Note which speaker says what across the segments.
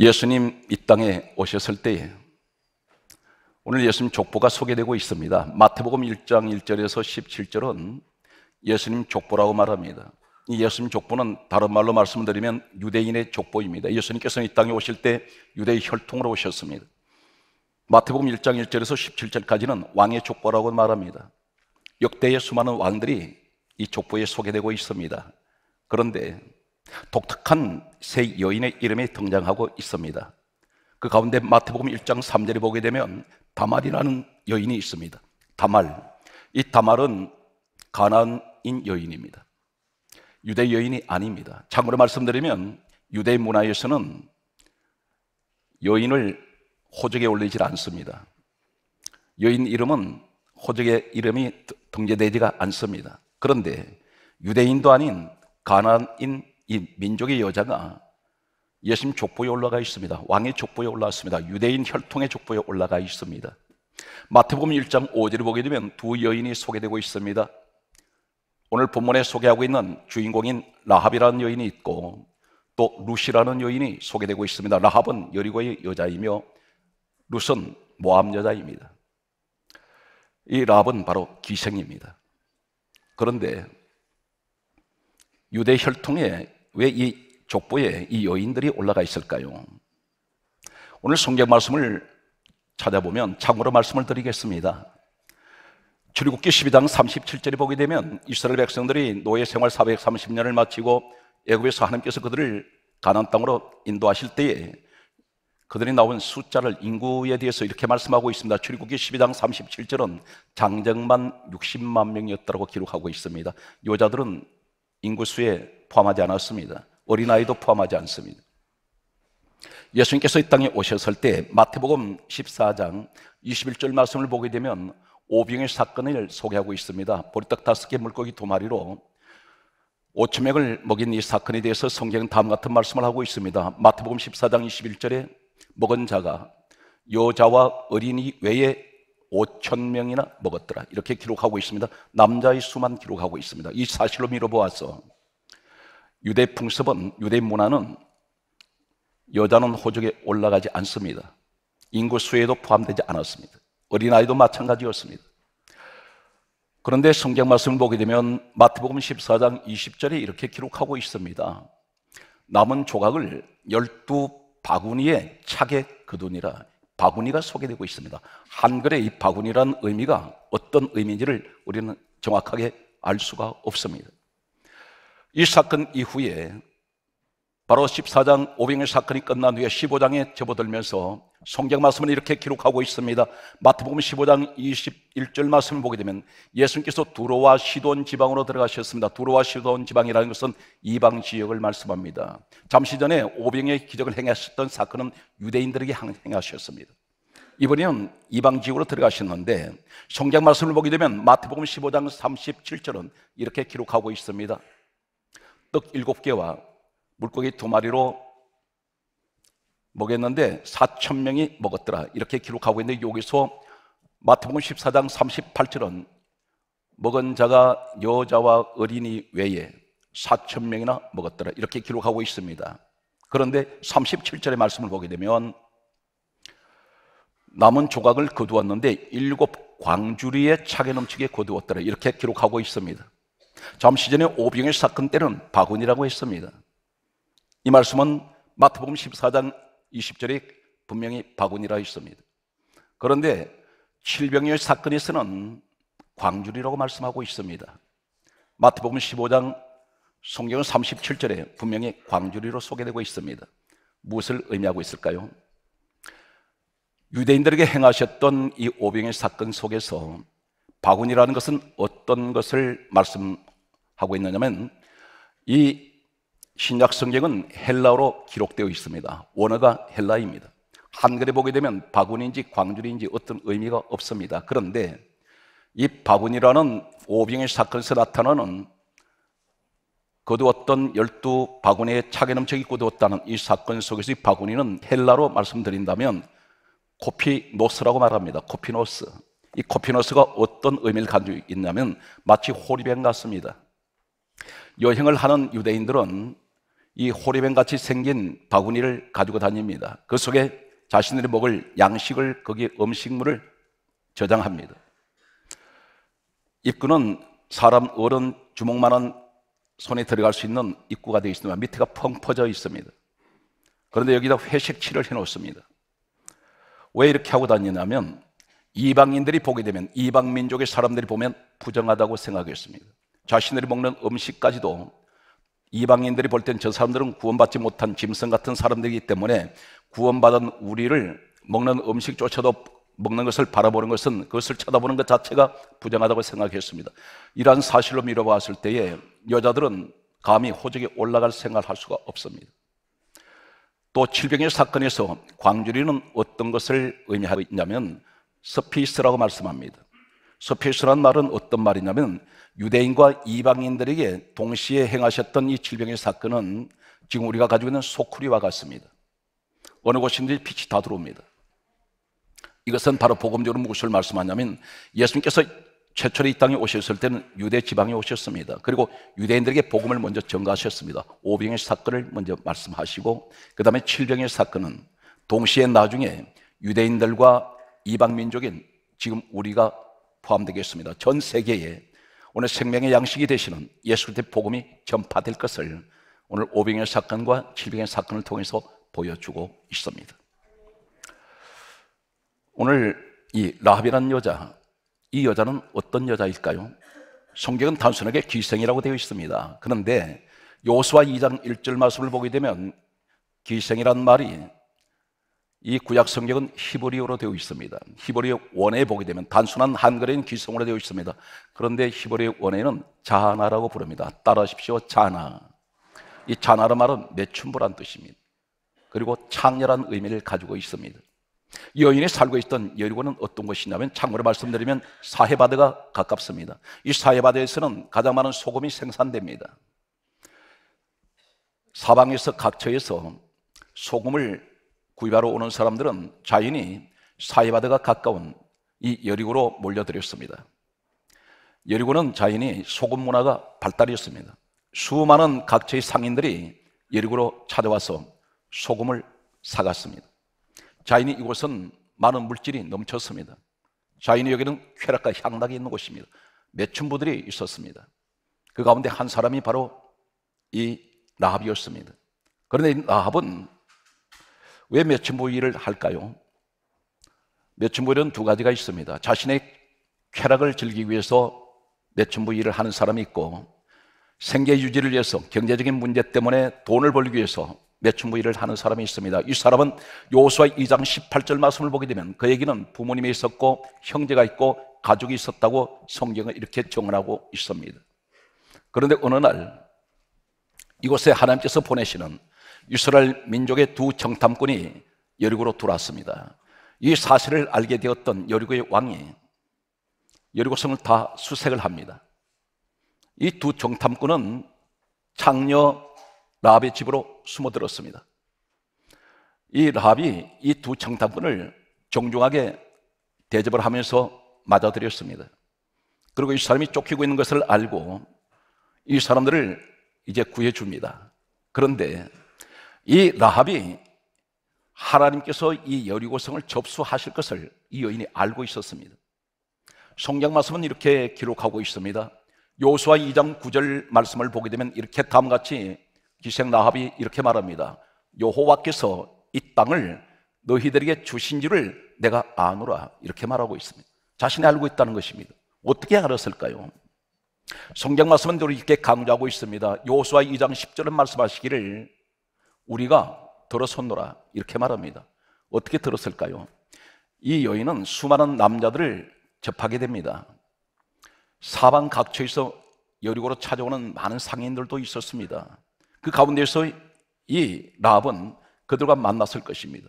Speaker 1: 예수님 이 땅에 오셨을 때에 오늘 예수님 족보가 소개되고 있습니다. 마태복음 1장 1절에서 17절은 예수님 족보라고 말합니다. 이 예수님 족보는 다른 말로 말씀드리면 유대인의 족보입니다. 예수님께서는 이 땅에 오실 때 유대의 혈통으로 오셨습니다. 마태복음 1장 1절에서 17절까지는 왕의 족보라고 말합니다. 역대의 수많은 왕들이 이 족보에 소개되고 있습니다. 그런데 독특한 세 여인의 이름이 등장하고 있습니다. 그 가운데 마태복음 1장 3절에 보게 되면 다말이라는 여인이 있습니다. 다말. 이 다말은 가난인 여인입니다. 유대 여인이 아닙니다. 참고로 말씀드리면 유대 문화에서는 여인을 호적에 올리질 않습니다. 여인 이름은 호적의 이름이 등재되지가 않습니다. 그런데 유대인도 아닌 가난인 이 민족의 여자가 예수님 족보에 올라가 있습니다. 왕의 족보에 올라왔습니다. 유대인 혈통의 족보에 올라가 있습니다. 마태복음 1장 5절을 보게 되면 두 여인이 소개되고 있습니다. 오늘 본문에 소개하고 있는 주인공인 라합이라는 여인이 있고 또 루시라는 여인이 소개되고 있습니다. 라합은 여리고의 여자이며 루스는 모함 여자입니다. 이 라합은 바로 기생입니다. 그런데 유대 혈통의 왜이 족보에 이 여인들이 올라가 있을까요? 오늘 성경 말씀을 찾아보면 참고로 말씀을 드리겠습니다. 출애굽기 12장 37절에 보게 되면 이스라엘 백성들이 노예 생활 430년을 마치고 애굽에서 하나님께서 그들을 가나안 땅으로 인도하실 때에 그들이 나온 숫자를 인구에 대해서 이렇게 말씀하고 있습니다. 출애굽기 12장 37절은 장정만 60만 명이었다고 기록하고 있습니다. 여자들은 인구 수에 포함하지 않았습니다. 어린아이도 포함하지 않습니다. 예수님께서 이 땅에 오셨을 때 마태복음 14장 21절 말씀을 보게 되면 오병의 사건을 소개하고 있습니다. 보리떡 다섯 개 물고기 두 마리로 오천명을 먹인 이 사건에 대해서 성경은 다음 같은 말씀을 하고 있습니다. 마태복음 14장 21절에 먹은 자가 여자와 어린이 외에 5천 명이나 먹었더라. 이렇게 기록하고 있습니다. 남자의 수만 기록하고 있습니다. 이 사실로 미뤄보아서 유대 풍습은 유대 문화는 여자는 호적에 올라가지 않습니다. 인구 수에도 포함되지 않았습니다. 어린아이도 마찬가지였습니다. 그런데 성경 말씀을 보게 되면 마태복음 14장 20절에 이렇게 기록하고 있습니다. 남은 조각을 열두 바구니에 차게 그두니라. 바구니가 소개되고 있습니다. 한글의 이 바구니란 의미가 어떤 의미인지를 우리는 정확하게 알 수가 없습니다. 이 사건 이후에 바로 14장 오병의 사건이 끝난 후에 15장에 접어들면서 성경 말씀은 이렇게 기록하고 있습니다. 마태복음 15장 21절 말씀을 보게 되면 예수님께서 두로와 시돈 지방으로 들어가셨습니다. 두로와 시돈 지방이라는 것은 이방 지역을 말씀합니다. 잠시 전에 오병의 기적을 행하셨던 사건은 유대인들에게 행하셨습니다. 이번에는 이방 지역으로 들어가셨는데 성경 말씀을 보게 되면 마태복음 15장 37절은 이렇게 기록하고 있습니다. 떡 일곱 개와 물고기 두 마리로 먹였는데 4천 명이 먹었더라. 이렇게 기록하고 있는데 여기서 마태복음 14장 38절은 먹은 자가 여자와 어린이 외에 4천 명이나 먹었더라. 이렇게 기록하고 있습니다. 그런데 37절의 말씀을 보게 되면 남은 조각을 거두었는데 일곱 광주리에 차게 넘치게 거두었더라. 이렇게 기록하고 있습니다. 잠시 전에 오병의 사건 때는 바구니라고 했습니다. 이 말씀은 마태복음 14장 20절에 분명히 바구니라 했습니다. 그런데 칠병의 사건에서는 광주리라고 말씀하고 있습니다. 마태복음 15장 성경 은 37절에 분명히 광주리로 소개되고 있습니다. 무엇을 의미하고 있을까요? 유대인들에게 행하셨던 이 오병의 사건 속에서 바구니라는 것은 어떤 것을 말씀하고 하고 있느냐면 이 신약 성경은 헬라어로 기록되어 있습니다. 원어가 헬라입니다. 한글에 보게 되면 바구니인지 광주리인지 어떤 의미가 없습니다. 그런데 이 바구니라는 오병의 사건에서 나타나는 거두었던 열두 바구니의 차게 넘치게 거두었다는 이 사건 속에서 이 바구니는 헬라로 말씀드린다면 코피노스라고 말합니다. 코피노스. 이 코피노스가 어떤 의미를 가지고 있냐면 마치 호리병 같습니다. 여행을 하는 유대인들은 이호리병 같이 생긴 바구니를 가지고 다닙니다. 그 속에 자신들이 먹을 양식을 거기 음식물을 저장합니다. 입구는 사람 어른 주먹만한 손에 들어갈 수 있는 입구가 되어 있습니다. 밑에가 펑 퍼져 있습니다. 그런데 여기다 회색칠을 해 놓습니다. 왜 이렇게 하고 다니냐면 이방인들이 보게 되면 이방 민족의 사람들이 보면 부정하다고 생각했습니다. 자신들이 먹는 음식까지도 이방인들이 볼 땐 저 사람들은 구원받지 못한 짐승 같은 사람들이기 때문에 구원받은 우리를 먹는 음식조차도 먹는 것을 바라보는 것은 그것을 쳐다보는 것 자체가 부정하다고 생각했습니다. 이러한 사실로 미뤄봤을 때에 여자들은 감히 호적에 올라갈 생각을 할 수가 없습니다. 또 칠병의 사건에서 광주리는 어떤 것을 의미하고 있냐면 스피스라고 말씀합니다. 서피스란 말은 어떤 말이냐면 유대인과 이방인들에게 동시에 행하셨던 이 질병의 사건은 지금 우리가 가지고 있는 소쿠리와 같습니다. 어느 곳인지 빛이 다 들어옵니다. 이것은 바로 복음적으로 무엇을 말씀하냐면 예수님께서 최초로 이 땅에 오셨을 때는 유대 지방에 오셨습니다. 그리고 유대인들에게 복음을 먼저 전가하셨습니다. 오병의 사건을 먼저 말씀하시고 그 다음에 칠병의 사건은 동시에 나중에 유대인들과 이방민족인 지금 우리가 포함되겠습니다. 전 세계에 오늘 생명의 양식이 되시는 예수 그리스도의 복음이 전파될 것을 오늘 오병의 사건과 칠병의 사건을 통해서 보여주고 있습니다. 오늘 이 라합이라는 여자, 이 여자는 어떤 여자일까요? 성경은 단순하게 기생이라고 되어 있습니다. 그런데 요수와 2장 1절 말씀을 보게 되면 기생이란 말이 이 구약 성경은 히브리어로 되어 있습니다. 히브리어 원에 보게 되면 단순한 한글인 귀성으로 되어 있습니다. 그런데 히브리어 원에는 자나라고 부릅니다. 따라하십시오. 자나. 이 자나라 말은 매춘부란 뜻입니다. 그리고 창렬한 의미를 가지고 있습니다. 여인이 살고 있던 여리고는 어떤 곳이냐면 참고로 말씀드리면 사해바다가 가깝습니다. 이 사해바다에서는 가장 많은 소금이 생산됩니다. 사방에서 각처에서 소금을 구입하러 오는 사람들은 자연히 사이바드가 가까운 이 여리고로 몰려들었습니다. 여리고는 자연히 소금 문화가 발달했습니다. 수많은 각처의 상인들이 여리고로 찾아와서 소금을 사갔습니다. 자연히 이곳은 많은 물질이 넘쳤습니다. 자연히 여기는 쾌락과 향락이 있는 곳입니다. 매춘부들이 있었습니다. 그 가운데 한 사람이 바로 이 라합이었습니다. 그런데 이 라합은 왜 며칠 모이를 뭐 할까요? 며칠 모일은 뭐 두 가지가 있습니다. 자신의 쾌락을 즐기기 위해서 며칠 모일을 뭐 하는 사람이 있고 생계 유지를 위해서 경제적인 문제 때문에 돈을 벌기 위해서 매춘부일을 하는 사람이 있습니다. 이 사람은 요수와 2장 18절 말씀을 보게 되면 그에게는 부모님이 있었고 형제가 있고 가족이 있었다고 성경은 이렇게 정언하고 있습니다. 그런데 어느 날 이곳에 하나님께서 보내시는 이스라엘 민족의 두 정탐꾼이 여리고로 돌아왔습니다. 이 사실을 알게 되었던 여리고의 왕이 여리고성을 다 수색을 합니다. 이 두 정탐꾼은 창녀 라합의 집으로 숨어들었습니다. 이 라합이 이 두 정탐꾼을 정중하게 대접을 하면서 맞아들였습니다. 그리고 이 사람이 쫓기고 있는 것을 알고 이 사람들을 이제 구해줍니다. 그런데 이 라합이 하나님께서 이 여리고성을 접수하실 것을 이 여인이 알고 있었습니다. 성경 말씀은 이렇게 기록하고 있습니다. 요수와 2장 9절 말씀을 보게 되면 이렇게 다음같이 기생 라합이 이렇게 말합니다. 여호와께서 이 땅을 너희들에게 주신 줄을 내가 아노라 이렇게 말하고 있습니다. 자신이 알고 있다는 것입니다. 어떻게 알았을까요? 성경 말씀은 이렇게 강조하고 있습니다. 요수와 2장 10절은 말씀하시기를 우리가 들어섰노라 이렇게 말합니다. 어떻게 들었을까요? 이 여인은 수많은 남자들을 접하게 됩니다. 사방 각처에서 여리고로 찾아오는 많은 상인들도 있었습니다. 그 가운데서 이 라합은 그들과 만났을 것입니다.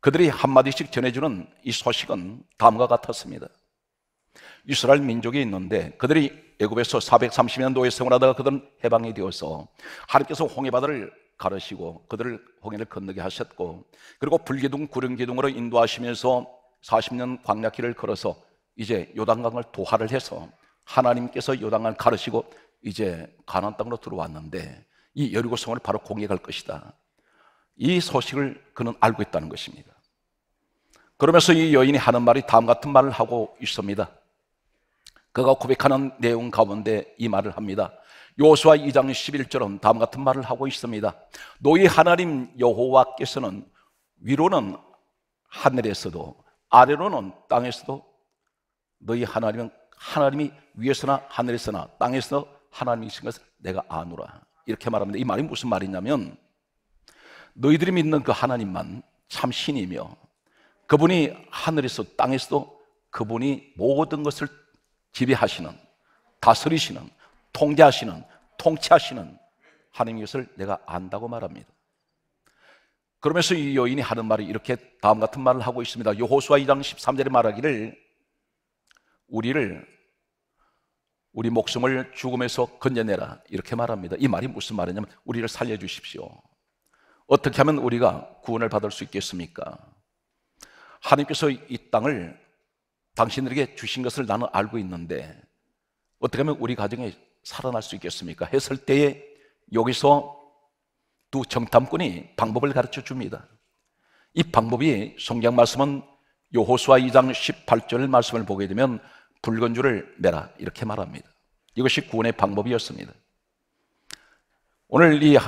Speaker 1: 그들이 한마디씩 전해주는 이 소식은 다음과 같았습니다. 이스라엘 민족이 있는데 그들이 애굽에서 430년 도에 생활하다가 그들은 해방이 되어서 하나님께서 홍해바다를 가르시고 그들을 홍해를 건너게 하셨고 그리고 불기둥 구름 기둥으로 인도하시면서 40년 광야길을 걸어서 이제 요단강을 도하를 해서 하나님께서 요단강을 가르시고 이제 가나안 땅으로 들어왔는데 이 여리고 성을 바로 공격할 것이다. 이 소식을 그는 알고 있다는 것입니다. 그러면서 이 여인이 하는 말이 다음 같은 말을 하고 있습니다. 그가 고백하는 내용 가운데 이 말을 합니다. 요수와 2장 11절은 다음 같은 말을 하고 있습니다. 너희 하나님 여호와께서는 위로는 하늘에서도 아래로는 땅에서도 너희 하나님은 하나님이 위에서나 하늘에서나 땅에서 하나님이신 것을 내가 아노라. 이렇게 말합니다. 이 말이 무슨 말이냐면 너희들이 믿는 그 하나님만 참 신이며 그분이 하늘에서 땅에서도 그분이 모든 것을 지배하시는 다스리시는 통제하시는, 통치하시는 하나님 것을 내가 안다고 말합니다. 그러면서 이 여인이 하는 말이 이렇게 다음 같은 말을 하고 있습니다. 여호수아 2장 13절에 말하기를 우리를 우리 목숨을 죽음에서 건져내라 이렇게 말합니다. 이 말이 무슨 말이냐면 우리를 살려 주십시오. 어떻게 하면 우리가 구원을 받을 수 있겠습니까? 하나님께서 이 땅을 당신들에게 주신 것을 나는 알고 있는데 어떻게 하면 우리 가정에 살아날 수 있겠습니까? 했을 때에 여기서 두 정탐꾼이 방법을 가르쳐 줍니다. 이 방법이 성경 말씀은 요호수아 2장 18절 말씀을 보게 되면 붉은 줄을 매라 이렇게 말합니다. 이것이 구원의 방법이었습니다. 오늘 이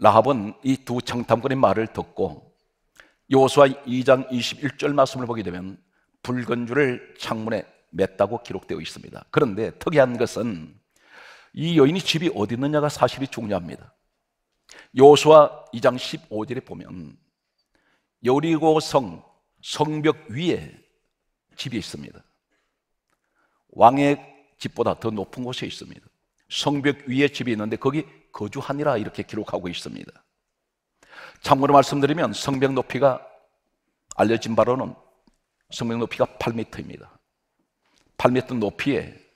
Speaker 1: 라합은 이 두 정탐꾼의 말을 듣고 요호수아 2장 21절 말씀을 보게 되면 붉은 줄을 창문에 맸다고 기록되어 있습니다. 그런데 특이한 것은 이 여인이 집이 어디 있느냐가 사실이 중요합니다. 요수아 2장 15절에 보면 여리고 성 성벽 위에 집이 있습니다. 왕의 집보다 더 높은 곳에 있습니다. 성벽 위에 집이 있는데 거기 거주하니라 이렇게 기록하고 있습니다. 참고로 말씀드리면 성벽 높이가 알려진 바로는 성벽 높이가 8m입니다. 8m 높이에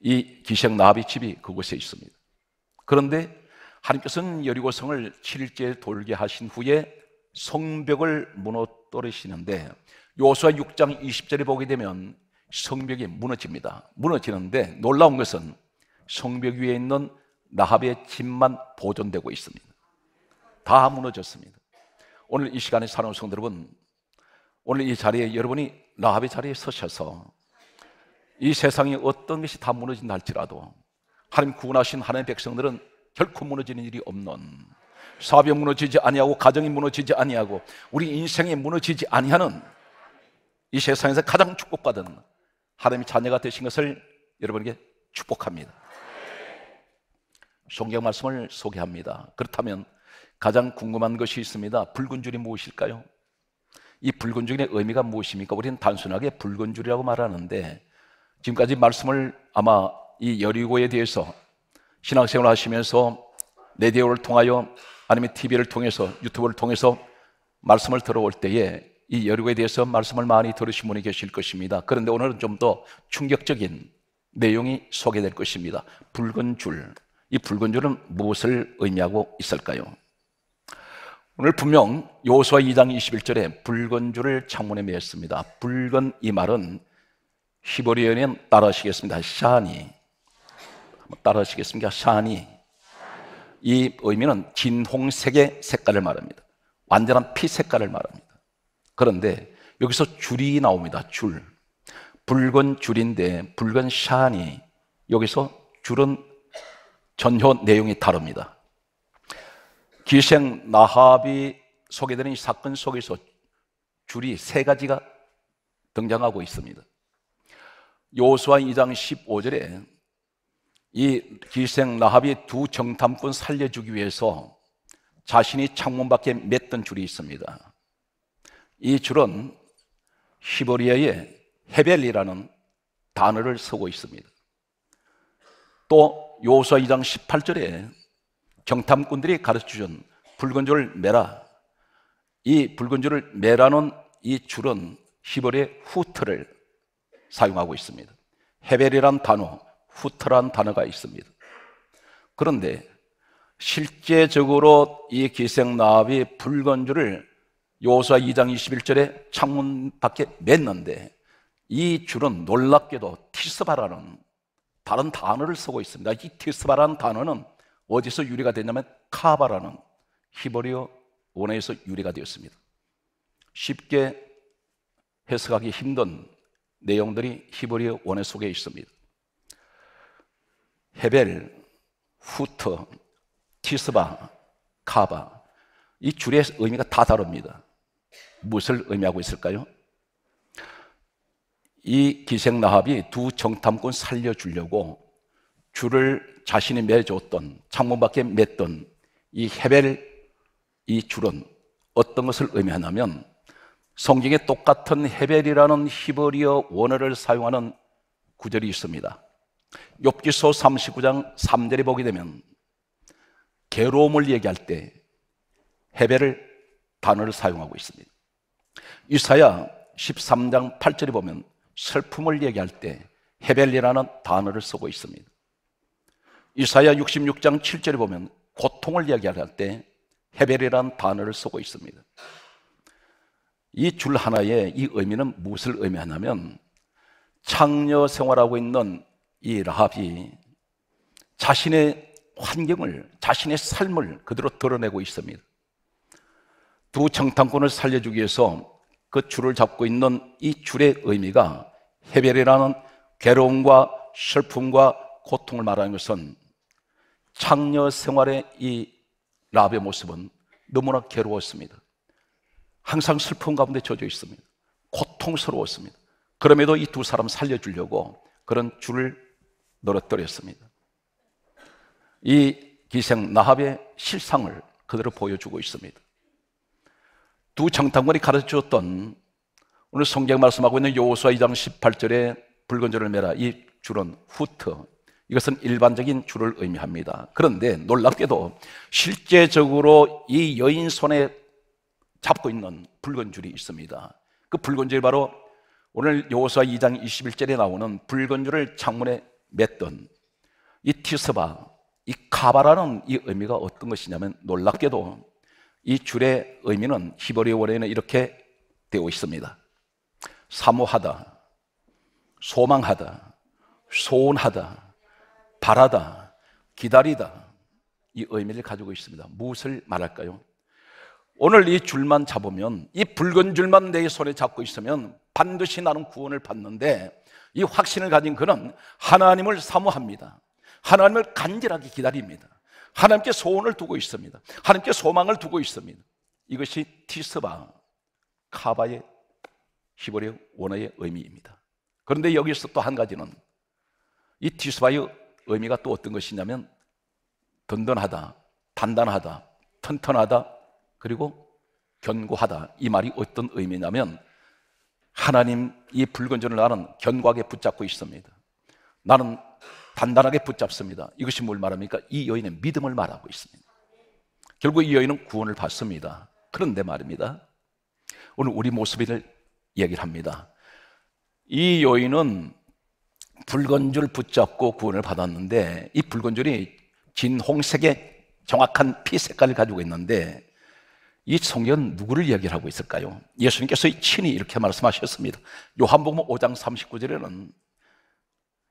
Speaker 1: 이 기생 나비 집이 그곳에 있습니다. 그런데 하나님께서는 여리고성을 7일째 돌게 하신 후에 성벽을 무너뜨리시는데 요수아 6장 20절에 보게 되면 성벽이 무너집니다. 무너지는데 놀라운 것은 성벽 위에 있는 나합의 집만 보존되고 있습니다. 다 무너졌습니다. 오늘 이 시간에 사는 성도 여러분, 오늘 이 자리에 여러분이 나합의 자리에 서셔서 이세상에 어떤 것이 다 무너진다 할지라도 하나님 구원하신 하나님 백성들은 결코 무너지는 일이 없는 사업이 무너지지 아니하고 가정이 무너지지 아니하고 우리 인생이 무너지지 아니하는 이 세상에서 가장 축복받은 하나님의 자녀가 되신 것을 여러분에게 축복합니다. 성경 말씀을 소개합니다. 그렇다면 가장 궁금한 것이 있습니다. 붉은 줄이 무엇일까요? 이 붉은 줄의 의미가 무엇입니까? 우리는 단순하게 붉은 줄이라고 말하는데 지금까지 말씀을 아마 이 여리고에 대해서 신학생활 하시면서 레디오를 통하여 아니면 TV를 통해서 유튜브를 통해서 말씀을 들어올 때에 이 여리고에 대해서 말씀을 많이 들으신 분이 계실 것입니다. 그런데 오늘은 좀 더 충격적인 내용이 소개될 것입니다. 붉은 줄. 이 붉은 줄은 무엇을 의미하고 있을까요? 오늘 분명 요수와 2장 21절에 붉은 줄을 창문에 매었습니다. 붉은 이 말은 히브리어는 따라하시겠습니다. 샤니. 따라하시겠습니다 샤니. 이 의미는 진홍색의 색깔을 말합니다. 완전한 피 색깔을 말합니다. 그런데 여기서 줄이 나옵니다. 줄. 붉은 줄인데 붉은 샤니. 여기서 줄은 전혀 내용이 다릅니다. 기생 나합이 소개되는 이 사건 속에서 줄이 세 가지가 등장하고 있습니다. 요수아 2장 15절에 이 기생 라합이 두 정탐꾼 살려주기 위해서 자신이 창문 밖에 맺던 줄이 있습니다. 이 줄은 히브리어의 헤벨이라는 단어를 쓰고 있습니다. 또 요수아 2장 18절에 정탐꾼들이 가르쳐준 붉은 줄을 매라. 이 붉은 줄을 매라는 이 줄은 히브리의 후트를 사용하고 있습니다. 헤벨이란 단어, 후트란 단어가 있습니다. 그런데 실제적으로 이 기생나합이 붉은 줄을 요수아 2장 21절에 창문 밖에 맸는데 이 줄은 놀랍게도 티스바라는 다른 단어를 쓰고 있습니다. 이 티스바라는 단어는 어디서 유래가 되냐면 카바라는 히브리어 원어에서 유래가 되었습니다. 쉽게 해석하기 힘든 내용들이 히브리어 원어 속에 있습니다. 헤벨, 후터, 티스바, 카바 이 줄의 의미가 다 다릅니다. 무엇을 의미하고 있을까요? 이 기생나합이 두 정탐꾼 살려주려고 줄을 자신이 매줬던 창문 밖에 맸던 이 헤벨 이 줄은 어떤 것을 의미하냐면 성경에 똑같은 헤벨이라는 히브리어 원어를 사용하는 구절이 있습니다. 욥기서 39장 3절에 보게 되면 괴로움을 얘기할 때 헤벨을 단어를 사용하고 있습니다. 이사야 13장 8절에 보면 슬픔을 얘기할 때 헤벨이라는 단어를 쓰고 있습니다. 이사야 66장 7절에 보면 고통을 이기할때 헤벨이라는 단어를 쓰고 있습니다. 이줄하나의이 의미는 무엇을 의미하냐면 창녀 생활하고 있는 이 라합이 자신의 환경을, 자신의 삶을 그대로 드러내고 있습니다. 두 정탐꾼을 살려주기 위해서 그 줄을 잡고 있는 이 줄의 의미가 해벨이라는 괴로움과 슬픔과 고통을 말하는 것은 창녀 생활의 이 라합의 모습은 너무나 괴로웠습니다. 항상 슬픔 가운데 젖어 있습니다. 고통스러웠습니다. 그럼에도 이 두 사람 살려주려고 그런 줄을 늘어뜨렸습니다. 이 기생 나합의 실상을 그대로 보여주고 있습니다. 두 정탐관이 가르쳐 주었던 오늘 성경 말씀하고 있는 요수아 2장 18절에 붉은 줄을 매라 이 줄은 후트 이것은 일반적인 줄을 의미합니다. 그런데 놀랍게도 실제적으로 이 여인 손에 잡고 있는 붉은 줄이 있습니다. 그 붉은 줄이 바로 오늘 여호수아 2장 21절에 나오는 붉은 줄을 창문에 맸던 이 티스바, 이 카바라는 이 의미가 어떤 것이냐면 놀랍게도 이 줄의 의미는 히브리어에는 이렇게 되어 있습니다. 사모하다, 소망하다, 소원하다, 바라다, 기다리다 이 의미를 가지고 있습니다. 무엇을 말할까요? 오늘 이 줄만 잡으면 이 붉은 줄만 내 손에 잡고 있으면 반드시 나는 구원을 받는데 이 확신을 가진 그는 하나님을 사모합니다. 하나님을 간절하게 기다립니다. 하나님께 소원을 두고 있습니다. 하나님께 소망을 두고 있습니다. 이것이 티스바 카바의 히브리어 원어의 의미입니다. 그런데 여기서 또 한 가지는 이 티스바의 의미가 또 어떤 것이냐면 든든하다, 단단하다, 튼튼하다, 그리고 견고하다. 이 말이 어떤 의미냐면 하나님 이 붉은 줄을 나는 견고하게 붙잡고 있습니다. 나는 단단하게 붙잡습니다. 이것이 뭘 말합니까? 이 여인의 믿음을 말하고 있습니다. 결국 이 여인은 구원을 받습니다. 그런데 말입니다. 오늘 우리 모습을 얘기를 합니다. 이 여인은 붉은 줄 붙잡고 구원을 받았는데 이 붉은 줄이 진 홍색의 정확한 피 색깔을 가지고 있는데 이 성경은 누구를 이야기를 하고 있을까요? 예수님께서 친히 이렇게 말씀하셨습니다. 요한복음 5장 39절에는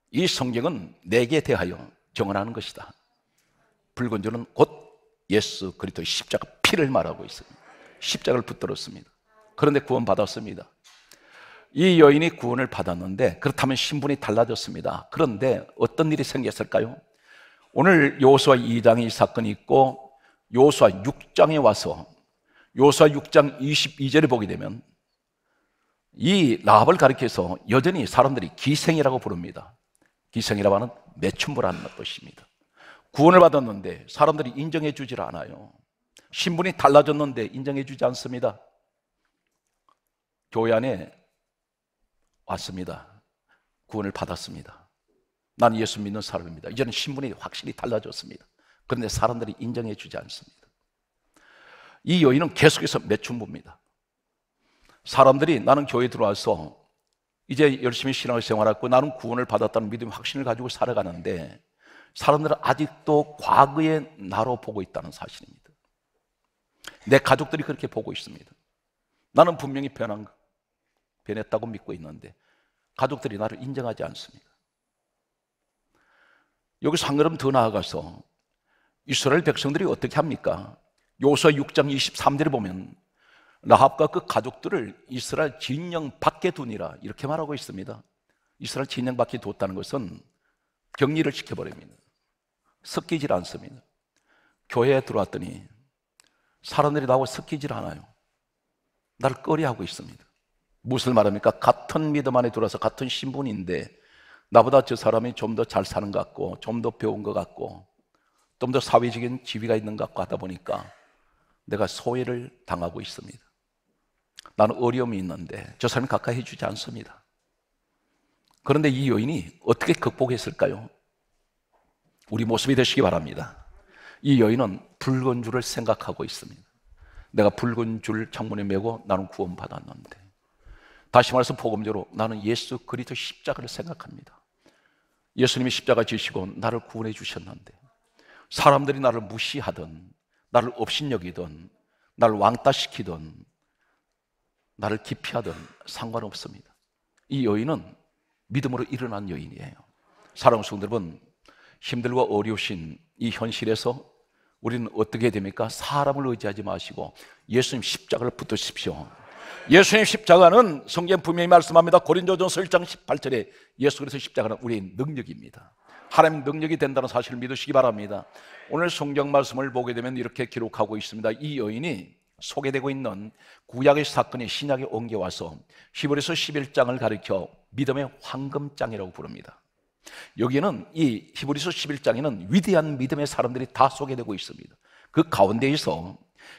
Speaker 1: 이 성경은 내게 대하여 정언하는 것이다. 붉은 줄은 곧 예수 그리스의 십자가 피를 말하고 있습니다. 십자가를 붙들었습니다. 그런데 구원받았습니다. 이 여인이 구원을 받았는데 그렇다면 신분이 달라졌습니다. 그런데 어떤 일이 생겼을까요? 오늘 요수와 2장의 사건이 있고 요수와 6장에 와서 요사 6장 22절을 보게 되면 이 라합을 가리켜서 여전히 사람들이 기생이라고 부릅니다. 기생이라고 하는 매춘부라는 뜻입니다. 구원을 받았는데 사람들이 인정해 주질 않아요. 신분이 달라졌는데 인정해 주지 않습니다. 교회 안에 왔습니다. 구원을 받았습니다. 난 예수 믿는 사람입니다. 이제는 신분이 확실히 달라졌습니다. 그런데 사람들이 인정해 주지 않습니다. 이 여인은 계속해서 매춘부입니다. 사람들이 나는 교회에 들어와서 이제 열심히 신앙을 생활하고 나는 구원을 받았다는 믿음의 확신을 가지고 살아가는데 사람들은 아직도 과거의 나로 보고 있다는 사실입니다. 내 가족들이 그렇게 보고 있습니다. 나는 분명히 변한, 변했다고 믿고 있는데 가족들이 나를 인정하지 않습니다. 여기서 한 걸음 더 나아가서 이스라엘 백성들이 어떻게 합니까? 요서 6장 23절에 보면 라합과 그 가족들을 이스라엘 진영 밖에 두니라 이렇게 말하고 있습니다. 이스라엘 진영 밖에 뒀다는 것은 격리를 시켜버립니다. 섞이질 않습니다. 교회에 들어왔더니 사람들이 나와 섞이질 않아요. 날 꺼리하고 있습니다. 무슨말입니까 같은 믿음 안에 들어와서 같은 신분인데 나보다 저 사람이 좀 더 잘 사는 것 같고 좀 더 배운 것 같고 좀 더 사회적인 지위가 있는 것 같고 하다 보니까 내가 소외를 당하고 있습니다. 나는 어려움이 있는데 저 사람이 가까이 해주지 않습니다. 그런데 이여인이 어떻게 극복했을까요? 우리 모습이 되시기 바랍니다. 이 여인은 붉은 줄을 생각하고 있습니다. 내가 붉은 줄 창문에 메고 나는 구원받았는데. 다시 말해서 복음대로 나는 예수 그리스도 십자가를 생각합니다. 예수님이 십자가 지시고 나를 구원해 주셨는데 사람들이 나를 무시하던 나를 업신여기든, 나를 왕따시키든, 나를 기피하든 상관없습니다. 이 여인은 믿음으로 일어난 여인이에요. 사랑하는 성도 여러분, 힘들고 어려우신 이 현실에서 우리는 어떻게 됩니까? 사람을 의지하지 마시고 예수님 십자가를 붙드십시오. 예수님 십자가는 성경 분명히 말씀합니다. 고린도전서 1장 18절에 예수 그리스 십자가는 우리의 능력입니다. 하나님 능력이 된다는 사실을 믿으시기 바랍니다. 오늘 성경 말씀을 보게 되면 이렇게 기록하고 있습니다. 이 여인이 소개되고 있는 구약의 사건이 신약에 옮겨와서 히브리서 11장을 가리켜 믿음의 황금장이라고 부릅니다. 여기는 이 히브리서 11장에는 위대한 믿음의 사람들이 다 소개되고 있습니다. 그 가운데에서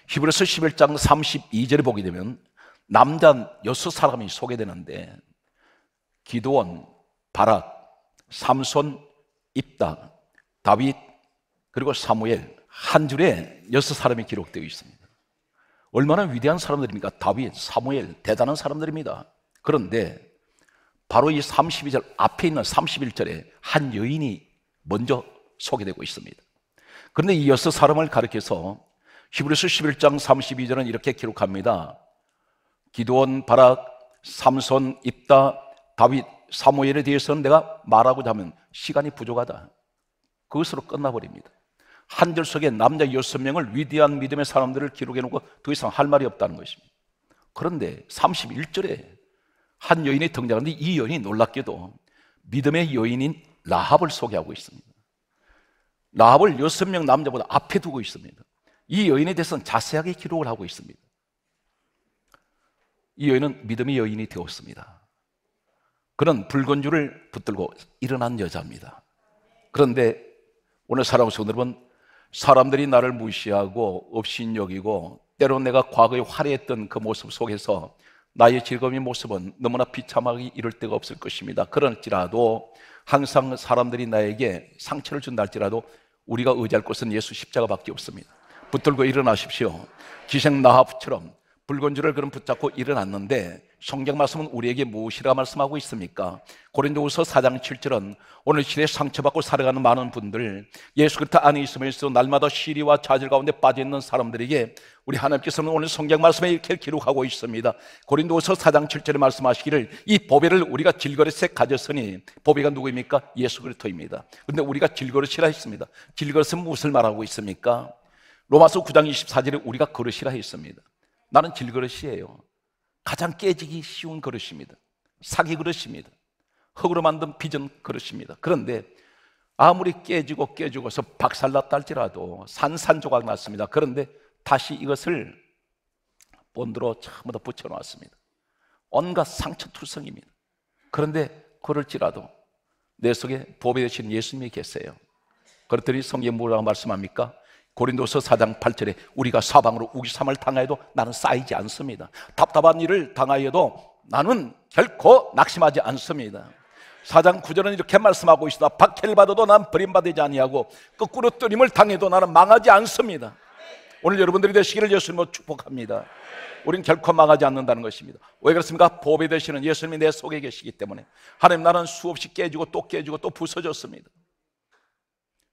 Speaker 1: 히브리서 11장 32절을 보게 되면 남자 여섯 사람이 소개되는데 기도원, 바락, 삼손, 입다, 다윗, 그리고 사무엘 한 줄에 여섯 사람이 기록되어 있습니다. 얼마나 위대한 사람들입니까? 다윗, 사무엘 대단한 사람들입니다. 그런데 바로 이 32절 앞에 있는 31절에 한 여인이 먼저 소개되고 있습니다. 그런데 이 여섯 사람을 가리켜서 히브리서 11장 32절은 이렇게 기록합니다. 기도원, 바락, 삼손, 입다, 다윗, 사무엘에 대해서는 내가 말하고자 하면 시간이 부족하다. 그것으로 끝나버립니다. 한절 속에 남자 여섯 명을 위대한 믿음의 사람들을 기록해놓고 더 이상 할 말이 없다는 것입니다. 그런데 31절에 한 여인이 등장하는데 이 여인이 놀랍게도 믿음의 여인인 라합을 소개하고 있습니다. 라합을 여섯 명 남자보다 앞에 두고 있습니다. 이 여인에 대해서는 자세하게 기록을 하고 있습니다. 이 여인은 믿음의 여인이 되었습니다. 그런 붉은 줄을 붙들고 일어난 여자입니다. 그런데 오늘 사랑하는 성도 분 사람들이 나를 무시하고 업신여기고 때론 내가 과거에 화려했던 그 모습 속에서 나의 즐거움의 모습은 너무나 비참하게 이를 데가 없을 것입니다. 그럴지라도 항상 사람들이 나에게 상처를 준다 할지라도 우리가 의지할 것은 예수 십자가밖에 없습니다. 붙들고 일어나십시오. 기생 나합처럼 붉은 줄을 그럼 붙잡고 일어났는데 성경 말씀은 우리에게 무엇이라 말씀하고 있습니까? 고린도후서 4장 7절은 오늘 시대 상처받고 살아가는 많은 분들 예수 그리스도 안에 있으면서 날마다 시리와 좌절 가운데 빠져 있는 사람들에게 우리 하나님께서는 오늘 성경 말씀에 이렇게 기록하고 있습니다. 고린도후서 4장 7절에 말씀하시기를 이 보배를 우리가 질거릇에 가졌으니 보배가 누구입니까? 예수 그리스도입니다. 근데 우리가 질거릇이라 했습니다. 질거릇은 무엇을 말하고 있습니까? 로마서 9장 24절에 우리가 거릇이라 했습니다. 나는 질그릇이에요. 가장 깨지기 쉬운 그릇입니다. 사기 그릇입니다. 흙으로 만든 비전 그릇입니다. 그런데 아무리 깨지고 깨지고서 박살났다 할지라도 산산조각 났습니다. 그런데 다시 이것을 본드로 전부 다 붙여놓았습니다. 온갖 상처투성입니다. 그런데 그럴지라도 내 속에 보배 되신 예수님이 계세요. 그렇더니 성경 뭐라고 말씀합니까? 고린도서 4장 8절에 우리가 사방으로 우기삼을 당하여도 나는 쌓이지 않습니다. 답답한 일을 당하여도 나는 결코 낙심하지 않습니다. 4장 9절은 이렇게 말씀하고 있다. 박해를 받아도 난 버림받지 아니하고 거꾸로 뜨림을 당해도 나는 망하지 않습니다. 오늘 여러분들이 되시기를 예수님으로 축복합니다. 우린 결코 망하지 않는다는 것입니다. 왜 그렇습니까? 보배 되시는 예수님이 내 속에 계시기 때문에 하나님 나는 수없이 깨지고 또 깨지고 또 부서졌습니다.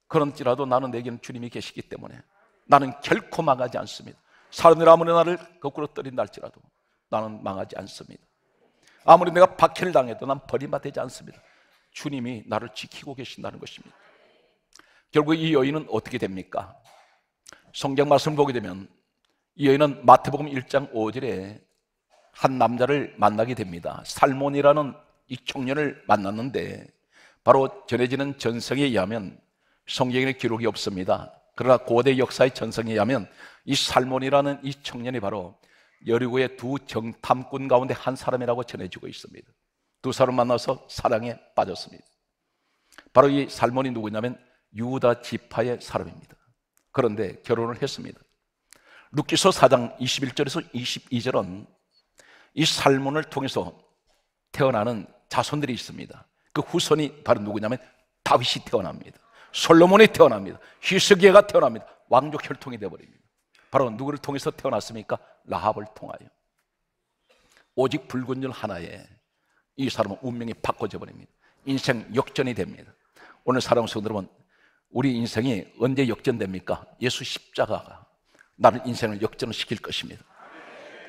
Speaker 1: 그런지라도 나는 내게는 주님이 계시기 때문에 나는 결코 망하지 않습니다. 사람들이 아무리 나를 거꾸로 떨린다 할지라도 나는 망하지 않습니다. 아무리 내가 박해를 당해도 난 버림받지 않습니다. 주님이 나를 지키고 계신다는 것입니다. 결국 이 여인은 어떻게 됩니까? 성경 말씀을 보게 되면 이 여인은 마태복음 1장 5절에 한 남자를 만나게 됩니다. 살몬이라는 이 청년을 만났는데 바로 전해지는 전성에 의하면 성경에는 기록이 없습니다. 그러나 고대 역사의 전성에 의하면 이 살몬이라는 이 청년이 바로 여리고의 두 정탐꾼 가운데 한 사람이라고 전해지고 있습니다. 두 사람 만나서 사랑에 빠졌습니다. 바로 이 살몬이 누구냐면 유다 지파의 사람입니다. 그런데 결혼을 했습니다. 루키서 4장 21절에서 22절은 이 살몬을 통해서 태어나는 자손들이 있습니다. 그 후손이 바로 누구냐면 다윗이 태어납니다. 솔로몬이 태어납니다. 히스기야가 태어납니다. 왕족 혈통이 되어버립니다. 바로 누구를 통해서 태어났습니까? 라합을 통하여. 오직 붉은 줄 하나에 이 사람은 운명이 바꿔져 버립니다. 인생 역전이 됩니다. 오늘 사랑하는 성도 여러분, 우리 인생이 언제 역전됩니까? 예수 십자가가 나를 인생을 역전시킬 것입니다.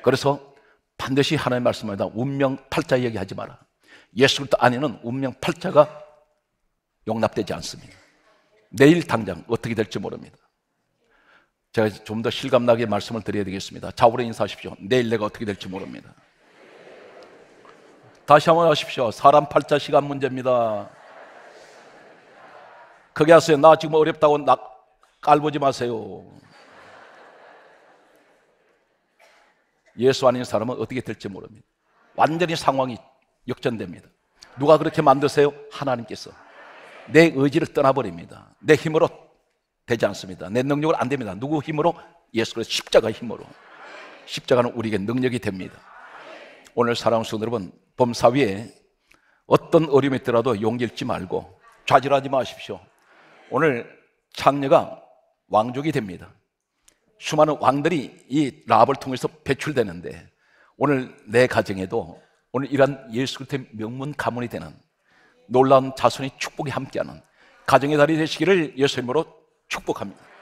Speaker 1: 그래서 반드시 하나의 말씀마다 운명 팔자 얘기하지 마라. 예수 그리 안에는 운명 팔자가 용납되지 않습니다. 내일 당장 어떻게 될지 모릅니다. 제가 좀 더 실감나게 말씀을 드려야 되겠습니다. 좌우로 인사하십시오. 내일 내가 어떻게 될지 모릅니다. 다시 한번 하십시오. 사람 팔자 시간 문제입니다. 그게 하세요. 나 지금 어렵다고 나 깔보지 마세요. 예수 아닌 사람은 어떻게 될지 모릅니다. 완전히 상황이 역전됩니다. 누가 그렇게 만드세요? 하나님께서. 내 의지를 떠나버립니다. 내 힘으로 되지 않습니다. 내능력으로안 됩니다. 누구 힘으로? 예수 그리스도 십자가 힘으로. 십자가는 우리에게 능력이 됩니다. 오늘 사랑하는 성도 여러분, 범사위에 어떤 어려움이 있더라도 용기 잃지 말고 좌절하지 마십시오. 오늘 창녀가 왕족이 됩니다. 수많은 왕들이 이 라합을 통해서 배출되는데 오늘 내 가정에도 오늘 이런 예수 그리스도의 명문 가문이 되는 놀라운 자손의 축복이 함께하는 가정의 달이 되시기를 예수님으로 축복합니다.